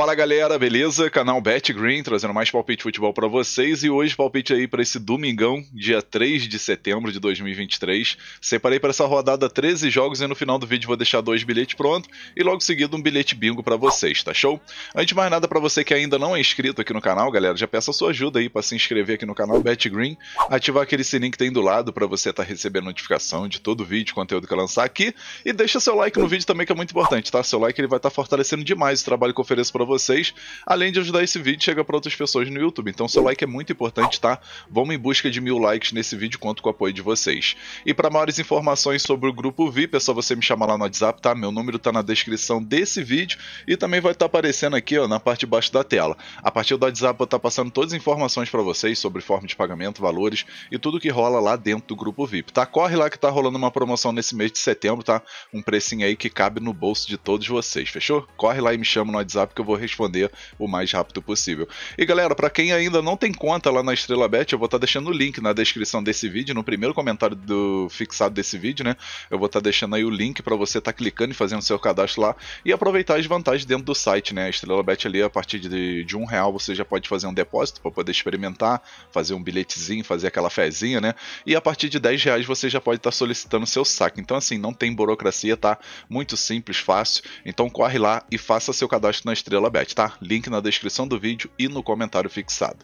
Fala galera, beleza? Canal Bet Green trazendo mais palpite futebol para vocês e hoje palpite aí para esse domingão, dia 3 de setembro de 2023. Separei para essa rodada 13 jogos e no final do vídeo vou deixar dois bilhetes pronto e logo seguido um bilhete bingo para vocês, tá show? Antes de mais nada, para você que ainda não é inscrito aqui no canal, galera, já peço a sua ajuda aí para se inscrever aqui no canal Bet Green, ativar aquele sininho que tem do lado para você estar tá recebendo notificação de todo o vídeo, conteúdo que eu lançar aqui e deixa seu like no vídeo também que é muito importante, tá? Seu like ele vai estar tá fortalecendo demais o trabalho que eu ofereço para vocês, além de ajudar esse vídeo chega para outras pessoas no YouTube. Então seu like é muito importante, tá? Vamos em busca de mil likes nesse vídeo, conto com o apoio de vocês. E para maiores informações sobre o grupo VIP, é só você me chamar lá no WhatsApp, tá? Meu número tá na descrição desse vídeo e também vai estar tá aparecendo aqui, ó, na parte de baixo da tela. A partir do WhatsApp eu estar tá passando todas as informações para vocês sobre forma de pagamento, valores e tudo que rola lá dentro do grupo VIP, tá? Corre lá que tá rolando uma promoção nesse mês de setembro, tá? Um precinho aí que cabe no bolso de todos vocês, fechou? Corre lá e me chama no WhatsApp que eu vou vou responder o mais rápido possível. E galera, para quem ainda não tem conta lá na Estrela Bet, eu vou estar tá deixando o link na descrição desse vídeo, no primeiro comentário do fixado desse vídeo, né? Eu vou estar tá deixando aí o link para você estar tá clicando e fazendo seu cadastro lá e aproveitar as vantagens dentro do site, né? A Estrela Bet ali, a partir de, de um real, você já pode fazer um depósito para poder experimentar, fazer um bilhetezinho, fazer aquela fezinha, né? E a partir de 10 reais você já pode estar tá solicitando seu saque. Então, assim, não tem burocracia, tá? Muito simples, fácil. Então corre lá e faça seu cadastro na Estrela Estrela Bet, tá? Link na descrição do vídeo e no comentário fixado.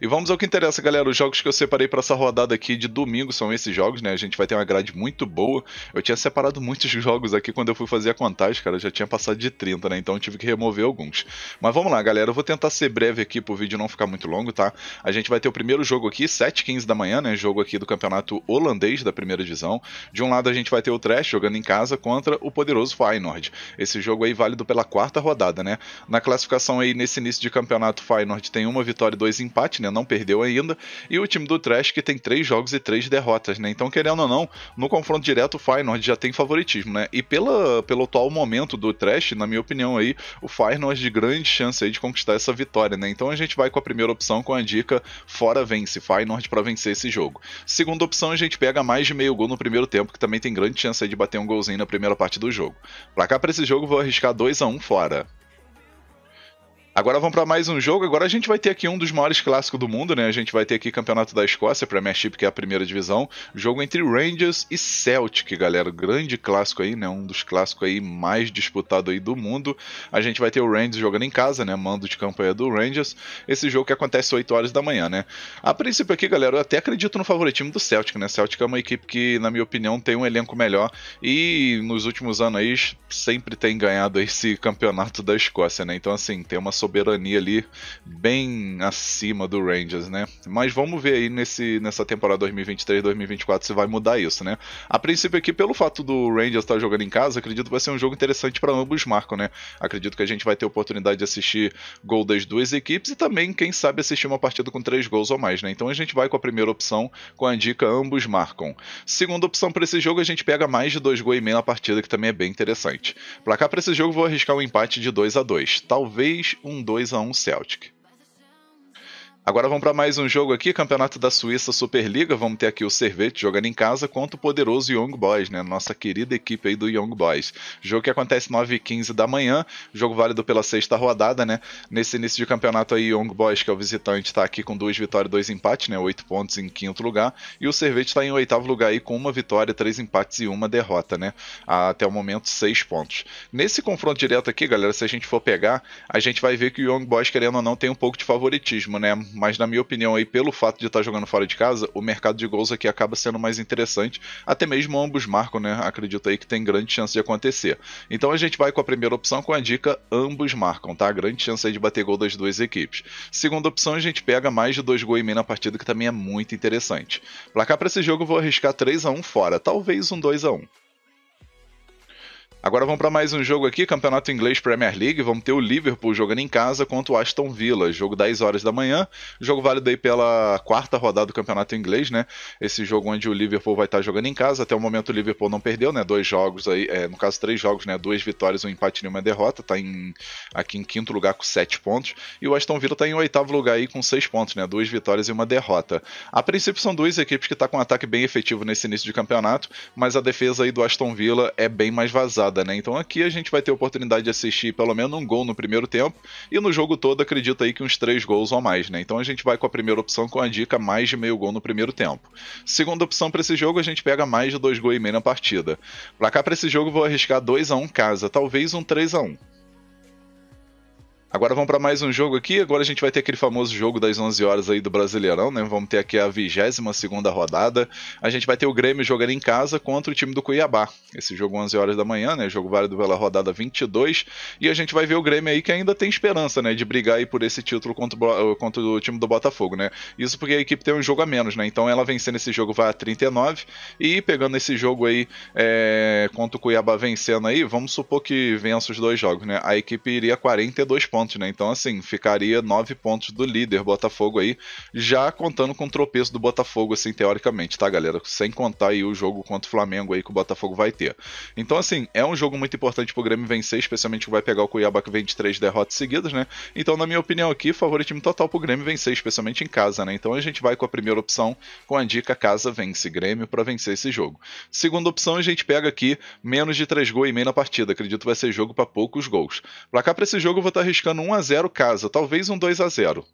E vamos ao que interessa, galera. Os jogos que eu separei para essa rodada aqui de domingo são esses jogos, né? A gente vai ter uma grade muito boa. Eu tinha separado muitos jogos aqui quando eu fui fazer a contagem, cara. Eu já tinha passado de 30, né? Então tive que remover alguns. Mas vamos lá, galera. Eu vou tentar ser breve aqui pro vídeo não ficar muito longo, tá? A gente vai ter o primeiro jogo aqui, 7h15 da manhã, né? Jogo aqui do campeonato holandês da primeira divisão. De um lado a gente vai ter o Trash jogando em casa contra o poderoso Feyenoord. Esse jogo aí válido pela quarta rodada, né? Na classificação aí nesse início de campeonato, Feyenoord tem uma vitória e dois empates, né? não perdeu ainda. E o time do Trash que tem três jogos e três derrotas, né? Então, querendo ou não, no confronto direto, o Feyenoord já tem favoritismo, né? E pela, pelo atual momento do Trash, na minha opinião aí, o Feyenoord de grande chance aí de conquistar essa vitória, né? Então a gente vai com a primeira opção com a dica fora vence, Feyenoord para vencer esse jogo. Segunda opção, a gente pega mais de meio gol no primeiro tempo, que também tem grande chance aí de bater um golzinho na primeira parte do jogo. Pra cá para esse jogo, vou arriscar 2 a 1 um fora. Agora vamos para mais um jogo. Agora a gente vai ter aqui um dos maiores clássicos do mundo, né? A gente vai ter aqui Campeonato da Escócia, Premiership, que é a primeira divisão. Jogo entre Rangers e Celtic, galera. Grande clássico aí, né? Um dos clássicos aí mais disputado aí do mundo. A gente vai ter o Rangers jogando em casa, né? Mando de campanha do Rangers. Esse jogo que acontece às 8 horas da manhã, né? A princípio aqui, galera, eu até acredito no favoritismo do Celtic, né? Celtic é uma equipe que, na minha opinião, tem um elenco melhor e nos últimos anos aí sempre tem ganhado esse campeonato da Escócia, né? Então, assim, tem uma soberania ali bem acima do Rangers, né? Mas vamos ver aí nesse, nessa temporada 2023-2024 se vai mudar isso, né? A princípio aqui, pelo fato do Rangers estar tá jogando em casa, acredito que vai ser um jogo interessante para ambos marcam, né? Acredito que a gente vai ter oportunidade de assistir gol das duas equipes e também, quem sabe, assistir uma partida com três gols ou mais, né? Então a gente vai com a primeira opção, com a dica ambos marcam. Segunda opção para esse jogo, a gente pega mais de dois gols e meio na partida, que também é bem interessante. Pra cá, para esse jogo, vou arriscar um empate de 2 a 2 Talvez um um 2 a 1 Celtic. Agora vamos para mais um jogo aqui, Campeonato da Suíça Superliga. Vamos ter aqui o Servete jogando em casa contra o poderoso Young Boys, né? Nossa querida equipe aí do Young Boys. Jogo que acontece 9h15 da manhã, jogo válido pela sexta rodada, né? Nesse início de campeonato aí, Young Boys, que é o visitante, está aqui com duas vitórias, dois empates, né? Oito pontos em quinto lugar. E o Servete está em oitavo lugar aí com uma vitória, três empates e uma derrota, né? Até o momento, seis pontos. Nesse confronto direto aqui, galera, se a gente for pegar, a gente vai ver que o Young Boys, querendo ou não, tem um pouco de favoritismo, né? mas na minha opinião aí, pelo fato de estar tá jogando fora de casa, o mercado de gols aqui acaba sendo mais interessante. Até mesmo ambos marcam, né? Acredito aí que tem grande chance de acontecer. Então a gente vai com a primeira opção com a dica ambos marcam, tá? Grande chance aí de bater gol das duas equipes. Segunda opção, a gente pega mais de dois gols e meio na partida, que também é muito interessante. Placar para esse jogo eu vou arriscar 3 a 1 fora, talvez um 2 a 1. Agora vamos para mais um jogo aqui, Campeonato Inglês Premier League. Vamos ter o Liverpool jogando em casa contra o Aston Villa. Jogo 10 horas da manhã. Jogo válido aí pela quarta rodada do Campeonato Inglês, né? Esse jogo onde o Liverpool vai estar jogando em casa. Até o momento o Liverpool não perdeu, né? Dois jogos aí, é, no caso três jogos, né? Duas vitórias, um empate e uma derrota. Tá em, aqui em quinto lugar com sete pontos. E o Aston Villa tá em oitavo lugar aí com seis pontos, né? Duas vitórias e uma derrota. A princípio são duas equipes que tá com um ataque bem efetivo nesse início de campeonato, mas a defesa aí do Aston Villa é bem mais vazada né? Então aqui a gente vai ter a oportunidade de assistir pelo menos um gol no primeiro tempo e no jogo todo acredito aí que uns três gols ou mais, né? Então a gente vai com a primeira opção com a dica mais de meio gol no primeiro tempo. Segunda opção para esse jogo a gente pega mais de dois gols e meio na partida. Para cá para esse jogo vou arriscar 2 a 1 um casa, talvez um 3 a 1. Um. Agora vamos para mais um jogo aqui. Agora a gente vai ter aquele famoso jogo das 11 horas aí do Brasileirão, né? Vamos ter aqui a 22 segunda rodada. A gente vai ter o Grêmio jogando em casa contra o time do Cuiabá. Esse jogo 11 horas da manhã, né? Jogo válido pela rodada 22. E a gente vai ver o Grêmio aí que ainda tem esperança, né? De brigar aí por esse título contra o, eh, contra o time do Botafogo, né? Isso porque a equipe tem um jogo a menos, né? Então ela vencendo esse jogo vai a 39 e pegando esse jogo aí é, contra o Cuiabá vencendo aí, vamos supor que vença os dois jogos, né? A equipe iria a 42 pontos pontos, né? Então, assim, ficaria 9 pontos do líder Botafogo aí, já contando com o tropeço do Botafogo, assim, teoricamente, tá, galera? Sem contar aí o jogo contra o Flamengo aí que o Botafogo vai ter. Então, assim, é um jogo muito importante pro Grêmio vencer, especialmente que vai pegar o Cuiabá que vem de 3 derrotas seguidas, né? Então, na minha opinião aqui, favoritismo total pro Grêmio vencer, especialmente em casa, né? Então a gente vai com a primeira opção, com a dica casa vence Grêmio para vencer esse jogo. Segunda opção, a gente pega aqui menos de 3 gols e meio na partida. Acredito que vai ser jogo para poucos gols. Pra cá, pra esse jogo, eu vou estar tá arriscando dando 1 a 0 casa, talvez um 2 a 0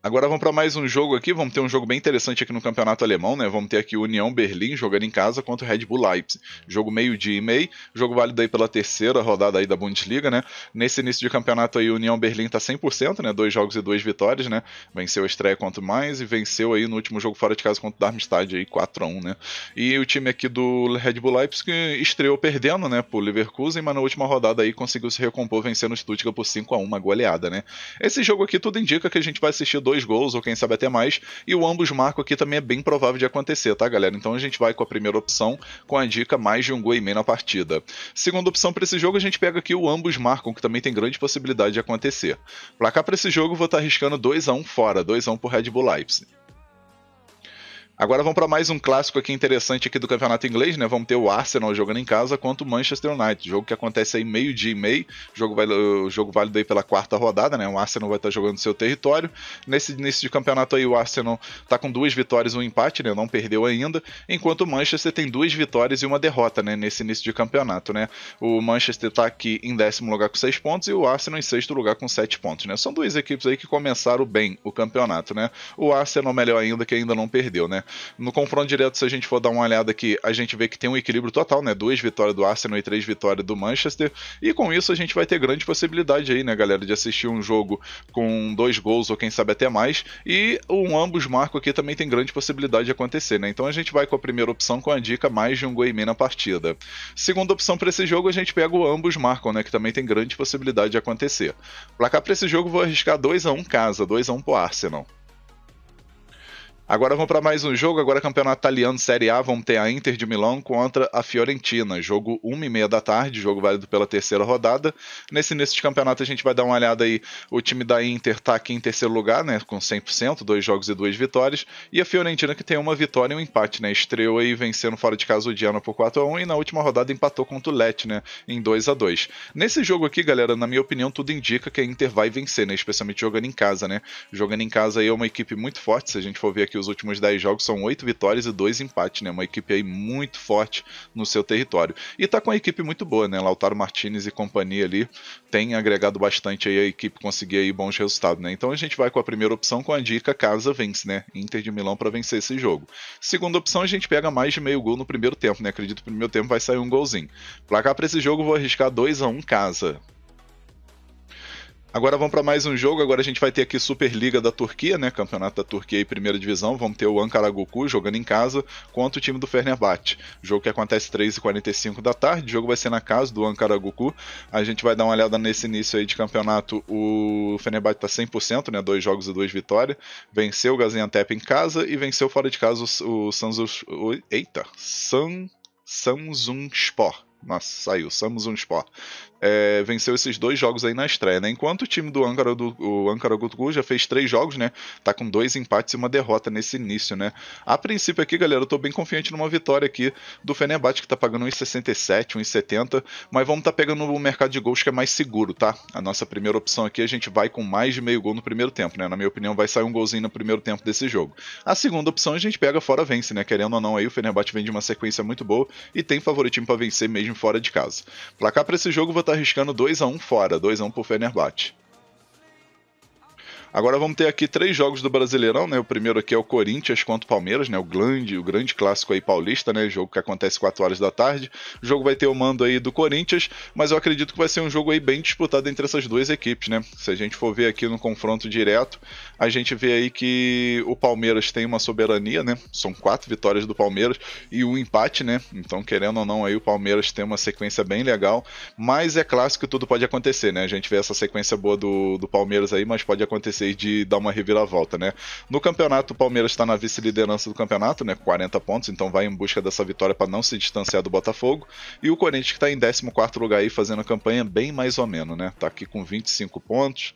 Agora vamos para mais um jogo aqui. Vamos ter um jogo bem interessante aqui no campeonato alemão, né? Vamos ter aqui União Berlim jogando em casa contra o Red Bull Leipzig. Jogo meio-dia e meio. Jogo válido aí pela terceira rodada aí da Bundesliga, né? Nesse início de campeonato aí, União Berlim tá 100%, né? Dois jogos e duas vitórias, né? Venceu a estreia contra o Mainz e venceu aí no último jogo fora de casa contra o Darmstadt aí 4 a 1, né? E o time aqui do Red Bull Leipzig estreou perdendo, né, pro Leverkusen, mas na última rodada aí conseguiu se recompor vencendo o Stuttgart por 5 a 1, uma goleada, né? Esse jogo aqui tudo indica que a gente vai assistir dois gols, ou quem sabe até mais, e o ambos marcam aqui também é bem provável de acontecer, tá, galera? Então a gente vai com a primeira opção, com a dica mais de um gol e meio na partida. Segunda opção para esse jogo, a gente pega aqui o ambos marcam, que também tem grande possibilidade de acontecer. Placar para esse jogo, vou estar tá arriscando 2 a 1 fora, 2 a 1 pro Red Bull Leipzig. Agora vamos para mais um clássico aqui interessante aqui do campeonato inglês, né? Vamos ter o Arsenal jogando em casa contra o Manchester United, jogo que acontece aí meio dia e meio, jogo vai, o jogo válido aí pela quarta rodada, né? O Arsenal vai estar tá jogando no seu território. Nesse início de campeonato aí o Arsenal está com duas vitórias e um empate, né? Não perdeu ainda, enquanto o Manchester tem duas vitórias e uma derrota, né? Nesse início de campeonato, né? O Manchester está aqui em décimo lugar com seis pontos e o Arsenal em sexto lugar com sete pontos, né? São duas equipes aí que começaram bem o campeonato, né? O Arsenal melhor ainda que ainda não perdeu, né? No confronto direto, se a gente for dar uma olhada aqui, a gente vê que tem um equilíbrio total, né? Duas vitórias do Arsenal e três vitórias do Manchester. E com isso a gente vai ter grande possibilidade aí, né, galera, de assistir um jogo com dois gols ou quem sabe até mais. E um ambos marco aqui também tem grande possibilidade de acontecer, né? Então a gente vai com a primeira opção com a dica mais de um gol e meio na partida. Segunda opção para esse jogo, a gente pega o ambos marcam, né? Que também tem grande possibilidade de acontecer. Placar para esse jogo, vou arriscar 2 a 1 um casa, 2 a 1 um pro Arsenal. Agora vamos para mais um jogo, agora campeonato italiano Série A, vamos ter a Inter de Milão contra a Fiorentina, jogo 1 e meia da tarde, jogo válido pela terceira rodada. Nesse início de campeonato a gente vai dar uma olhada aí, o time da Inter tá aqui em terceiro lugar, né, com 100%, dois jogos e duas vitórias, e a Fiorentina que tem uma vitória e um empate, né, estreou aí vencendo fora de casa o Diana por 4 a 1 e na última rodada empatou contra o Leti, né, em 2 a 2. Nesse jogo aqui, galera, na minha opinião, tudo indica que a Inter vai vencer, né, especialmente jogando em casa, né? Jogando em casa aí é uma equipe muito forte, se a gente for ver aqui os últimos 10 jogos são 8 vitórias e 2 empates, né? Uma equipe aí muito forte no seu território. E tá com uma equipe muito boa, né? Lautaro Martinez e companhia ali tem agregado bastante aí a equipe conseguir aí bons resultados, né? Então a gente vai com a primeira opção com a dica casa vence, né? Inter de Milão para vencer esse jogo. Segunda opção, a gente pega mais de meio gol no primeiro tempo, né? Acredito que no primeiro tempo vai sair um golzinho. Placar para esse jogo, vou arriscar 2 a 1 um casa. Agora vamos para mais um jogo. Agora a gente vai ter aqui Superliga da Turquia, né? Campeonato da Turquia e Primeira Divisão. Vamos ter o Ankara Goku jogando em casa contra o time do Fenerbahçe. Jogo que acontece 3h45 da tarde. O jogo vai ser na casa do Ankara Goku. A gente vai dar uma olhada nesse início aí de campeonato. O Fenerbahçe tá 100%, né? Dois jogos e duas vitórias. Venceu o Gaziantep em casa e venceu fora de casa o, o Sanzur... Eita! San... Samsung Sport nossa, saiu. Samsung Sport. É, venceu esses dois jogos aí na estreia, né? Enquanto o time do Ankara, do, o Ankara Gutgu já fez três jogos, né? Tá com dois empates e uma derrota nesse início, né? A princípio aqui, galera, eu tô bem confiante numa vitória aqui do Fenerbahçe, que tá pagando 1,67, 1,70, mas vamos tá pegando o mercado de gols que é mais seguro, tá? A nossa primeira opção aqui, a gente vai com mais de meio gol no primeiro tempo, né? Na minha opinião, vai sair um golzinho no primeiro tempo desse jogo. A segunda opção, a gente pega fora vence, né? Querendo ou não, aí o Fenerbahçe vem de uma sequência muito boa e tem favoritismo para vencer mesmo mesmo fora de casa. Placar para esse jogo vou estar tá arriscando 2 a 1 fora, 2 a 1 pro Fenerbahçe. Agora vamos ter aqui três jogos do Brasileirão, né? O primeiro aqui é o Corinthians contra o Palmeiras, né? O grande, o grande clássico aí paulista, né? jogo que acontece 4 horas da tarde. O jogo vai ter o mando aí do Corinthians, mas eu acredito que vai ser um jogo aí bem disputado entre essas duas equipes, né? Se a gente for ver aqui no confronto direto, a gente vê aí que o Palmeiras tem uma soberania, né? São quatro vitórias do Palmeiras e um empate, né? Então, querendo ou não, aí o Palmeiras tem uma sequência bem legal, mas é clássico tudo pode acontecer, né? A gente vê essa sequência boa do, do Palmeiras aí, mas pode acontecer receio de dar uma reviravolta, né? No campeonato, o Palmeiras está na vice-liderança do campeonato, né? 40 pontos, então vai em busca dessa vitória para não se distanciar do Botafogo. E o Corinthians que está em 14 lugar aí, fazendo a campanha bem mais ou menos, né? Tá aqui com 25 pontos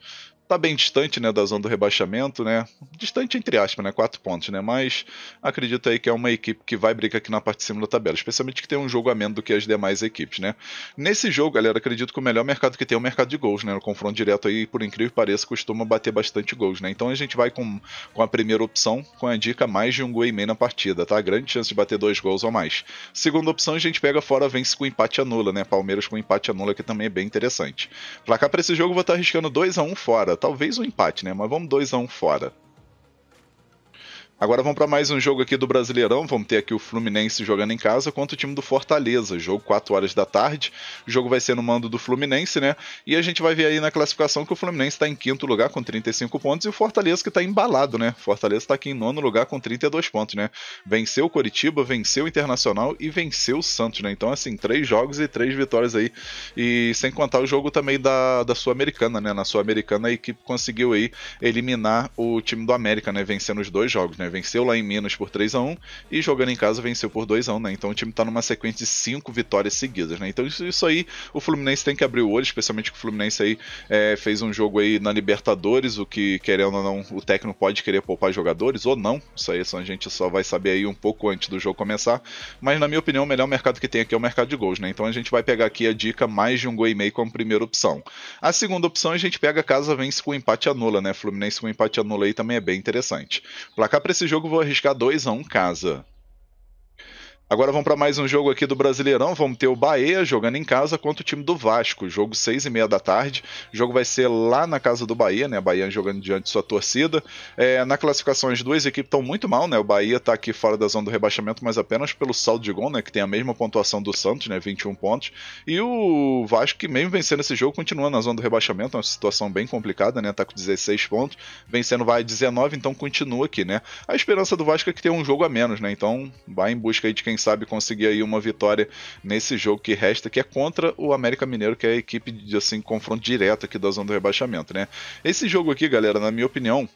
tá bem distante, né, da zona do rebaixamento, né? Distante entre aspas, né, quatro pontos, né? Mas acredito aí que é uma equipe que vai brigar aqui na parte de cima da tabela, especialmente que tem um jogo a menos do que as demais equipes, né? Nesse jogo, galera, acredito que o melhor mercado que tem é o mercado de gols, né? No confronto direto aí, por incrível que pareça, costuma bater bastante gols, né? Então a gente vai com, com a primeira opção, com a dica mais de um gol e meio na partida, tá? Grande chance de bater dois gols ou mais. Segunda opção, a gente pega fora, vence com empate anula, né? Palmeiras com empate anula, que também é bem interessante. Placar para esse jogo, vou estar tá arriscando 2 a 1 um fora, talvez um empate, né? Mas vamos 2 x 1 um fora. Agora vamos para mais um jogo aqui do Brasileirão. Vamos ter aqui o Fluminense jogando em casa contra o time do Fortaleza. Jogo 4 horas da tarde. O jogo vai ser no mando do Fluminense, né? E a gente vai ver aí na classificação que o Fluminense está em quinto lugar com 35 pontos e o Fortaleza que está embalado, né? Fortaleza está aqui em nono lugar com 32 pontos, né? Venceu o Coritiba, venceu o Internacional e venceu o Santos, né? Então, assim, três jogos e três vitórias aí. E sem contar o jogo também da, da Sul-Americana, né? Na Sul-Americana a equipe conseguiu aí eliminar o time do América, né? Vencendo os dois jogos, né? Venceu lá em Minas por 3 a 1 e jogando em casa venceu por 2 a 1 né? Então o time está numa sequência de 5 vitórias seguidas, né? Então isso, isso, aí o Fluminense tem que abrir o olho, especialmente que o Fluminense aí é, fez um jogo aí na Libertadores, o que querendo ou não, o técnico pode querer poupar jogadores ou não. Isso aí a gente só vai saber aí um pouco antes do jogo começar. Mas na minha opinião, o melhor mercado que tem aqui é o mercado de gols, né? Então a gente vai pegar aqui a dica mais de um gol e meio como primeira opção. A segunda opção a gente pega casa vence com empate anula, né? Fluminense com empate anula aí também é bem interessante. Placar precisa jogo vou arriscar 2 x 1 um casa. Agora vamos para mais um jogo aqui do Brasileirão. Vamos ter o Bahia jogando em casa contra o time do Vasco. Jogo seis e meia da tarde. O jogo vai ser lá na casa do Bahia, né? Bahia jogando diante de sua torcida. É, na classificação, as duas equipes estão muito mal, né? O Bahia está aqui fora da zona do rebaixamento, mas apenas pelo saldo de gol, né? Que tem a mesma pontuação do Santos, né? 21 pontos. E o Vasco, que mesmo vencendo esse jogo, continua na zona do rebaixamento. É uma situação bem complicada, né? Tá com 16 pontos. Vencendo vai 19, então continua aqui, né? A esperança do Vasco é que tem um jogo a menos, né? Então vai em busca aí de quem sabe conseguir aí uma vitória nesse jogo que resta, que é contra o América Mineiro, que é a equipe de assim, confronto direto aqui da zona do rebaixamento, né? Esse jogo aqui, galera, na minha opinião,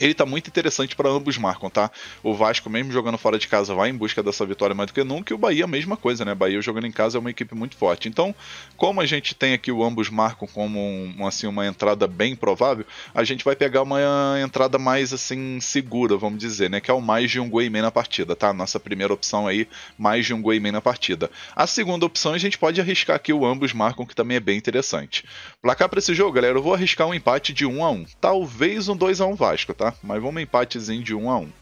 ele tá muito interessante para ambos marcam, tá? O Vasco, mesmo jogando fora de casa, vai em busca dessa vitória mais do que nunca, e o Bahia, a mesma coisa, né? Bahia jogando em casa é uma equipe muito forte. Então, como a gente tem aqui o ambos marcam como um, assim, uma entrada bem provável, a gente vai pegar uma entrada mais assim segura, vamos dizer, né? Que é o mais de um gol e meio na partida, tá? Nossa primeira opção aí, mais de um gol e meio na partida. A segunda opção, a gente pode arriscar aqui o ambos marcam, que também é bem interessante. Placar para esse jogo, galera, eu vou arriscar um empate de 1 a 1 Talvez um 2 a 1 Vasco, tá? tá? Mas vamos empatezinho de 1 um a 1 um.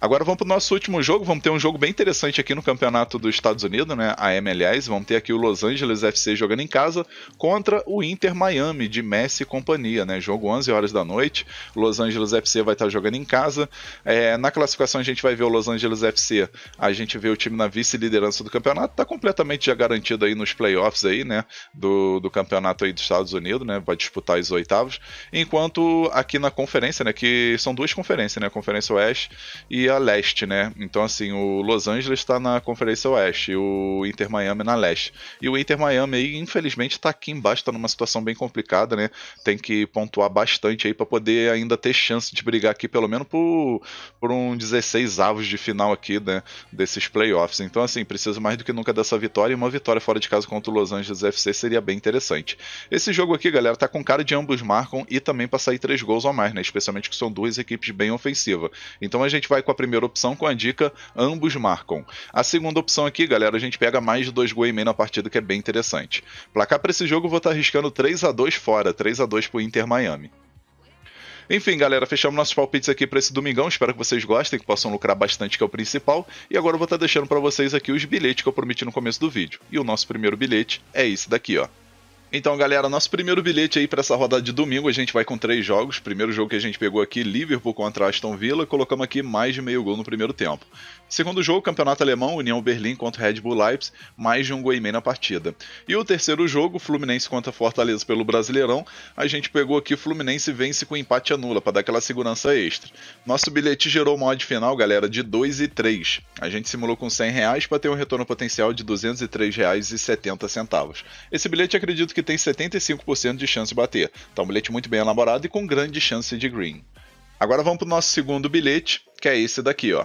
Agora vamos para o nosso último jogo. Vamos ter um jogo bem interessante aqui no campeonato dos Estados Unidos, né? A MLS. Vamos ter aqui o Los Angeles FC jogando em casa contra o Inter Miami de Messi e companhia, né? Jogo 11 horas da noite. Los Angeles FC vai estar jogando em casa. É, na classificação a gente vai ver o Los Angeles FC. A gente vê o time na vice-liderança do campeonato. Está completamente já garantido aí nos playoffs aí, né? Do, do campeonato aí dos Estados Unidos, né? Vai disputar os oitavos. Enquanto aqui na conferência, né? Que são duas conferências, né? A Conferência Oeste e a leste, né? Então, assim, o Los Angeles está na Conferência Oeste, o Inter Miami na leste. E o Inter Miami aí, infelizmente, está aqui embaixo, está numa situação bem complicada, né? Tem que pontuar bastante aí para poder ainda ter chance de brigar aqui, pelo menos por, por um 16 avos de final aqui, né? Desses playoffs. Então, assim, preciso mais do que nunca dessa vitória e uma vitória fora de casa contra o Los Angeles FC seria bem interessante. Esse jogo aqui, galera, tá com cara de ambos marcam e também para sair três gols ou mais, né? Especialmente que são duas equipes bem ofensivas. Então a gente vai com a primeira opção com a dica ambos marcam. A segunda opção aqui, galera, a gente pega mais de dois gols e meio na partida, que é bem interessante. Placar para esse jogo eu vou estar tá arriscando 3 a 2 fora, 3 a 2 pro Inter Miami. Enfim, galera, fechamos nossos palpites aqui para esse domingão. Espero que vocês gostem, que possam lucrar bastante, que é o principal. E agora eu vou estar tá deixando para vocês aqui os bilhetes que eu prometi no começo do vídeo. E o nosso primeiro bilhete é esse daqui, ó. Então, galera, nosso primeiro bilhete aí para essa rodada de domingo, a gente vai com três jogos. Primeiro jogo que a gente pegou aqui, Liverpool contra Aston Villa, colocamos aqui mais de meio gol no primeiro tempo. Segundo jogo, Campeonato Alemão, União Berlim contra Red Bull Leipzig, mais de um gol e meio na partida. E o terceiro jogo, Fluminense contra Fortaleza pelo Brasileirão, a gente pegou aqui Fluminense vence com empate anula para dar aquela segurança extra. Nosso bilhete gerou uma odd final, galera, de 2 e 3. A gente simulou com 100 reais para ter um retorno potencial de 203 reais e 70 centavos. Esse bilhete acredito que que tem 75% de chance de bater. Então, um bilhete muito bem elaborado e com grande chance de green. Agora vamos para o nosso segundo bilhete, que é esse daqui, ó.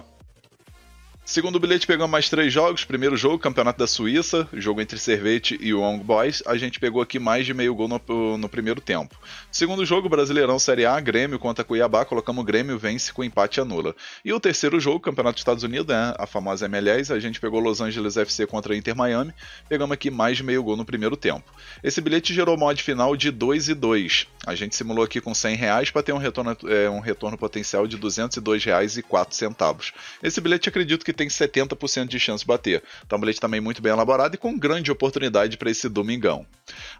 Segundo bilhete, pegamos mais três jogos. Primeiro jogo, Campeonato da Suíça, jogo entre Servete e Young Boys. A gente pegou aqui mais de meio gol no, no primeiro tempo. Segundo jogo, Brasileirão Série A, Grêmio contra Cuiabá. Colocamos o Grêmio, vence com empate anula. E o terceiro jogo, Campeonato dos Estados Unidos, né, a famosa MLS. A gente pegou Los Angeles FC contra Inter Miami. Pegamos aqui mais de meio gol no primeiro tempo. Esse bilhete gerou mod final de 2 e 2. A gente simulou aqui com 100 reais para ter um retorno, é, um retorno potencial de R$202,04. Esse bilhete acredito que tem 70% de chance de bater. Então, um bilhete também muito bem elaborado e com grande oportunidade para esse domingão.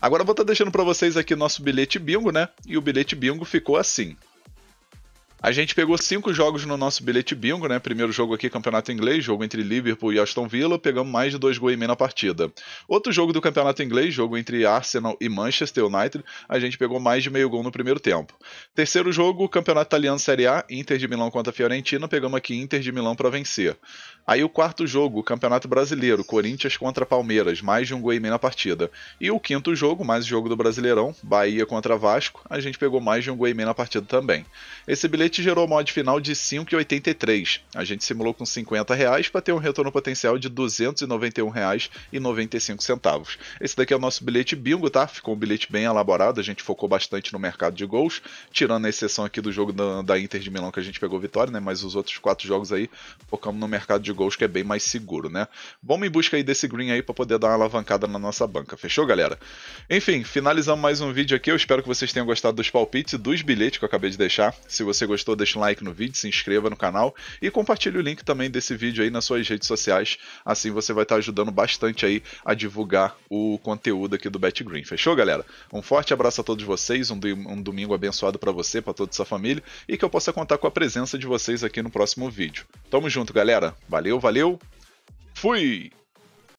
Agora vou estar tá deixando para vocês aqui nosso bilhete bingo, né? E o bilhete bingo ficou assim. A gente pegou cinco jogos no nosso bilhete bingo, né? Primeiro jogo aqui, campeonato inglês, jogo entre Liverpool e Aston Villa, pegamos mais de dois gols e meio na partida. Outro jogo do campeonato inglês, jogo entre Arsenal e Manchester United, a gente pegou mais de meio gol no primeiro tempo. Terceiro jogo, campeonato italiano Série A, Inter de Milão contra Fiorentina, pegamos aqui Inter de Milão para vencer. Aí o quarto jogo, campeonato brasileiro, Corinthians contra Palmeiras, mais de um gol e meio na partida. E o quinto jogo, mais jogo do Brasileirão, Bahia contra Vasco, a gente pegou mais de um gol e meio na partida também. Esse bilhete gerou gerou mod final de 5,83. A gente simulou com 50 reais para ter um retorno potencial de R$ 291,95. Esse daqui é o nosso bilhete bingo, tá? Ficou um bilhete bem elaborado, a gente focou bastante no mercado de gols, tirando a exceção aqui do jogo da, da Inter de Milão que a gente pegou vitória, né? Mas os outros quatro jogos aí focamos no mercado de gols que é bem mais seguro, né? Vamos em busca aí desse green aí para poder dar uma alavancada na nossa banca. Fechou, galera? Enfim, finalizamos mais um vídeo aqui. Eu espero que vocês tenham gostado dos palpites e dos bilhetes que eu acabei de deixar. Se você gostou gostou, deixa um like no vídeo, se inscreva no canal e compartilhe o link também desse vídeo aí nas suas redes sociais. Assim você vai estar tá ajudando bastante aí a divulgar o conteúdo aqui do Bet Green. Fechou, galera? Um forte abraço a todos vocês, um, um domingo abençoado para você, para toda sua família e que eu possa contar com a presença de vocês aqui no próximo vídeo. Tamo junto, galera. Valeu, valeu. Fui!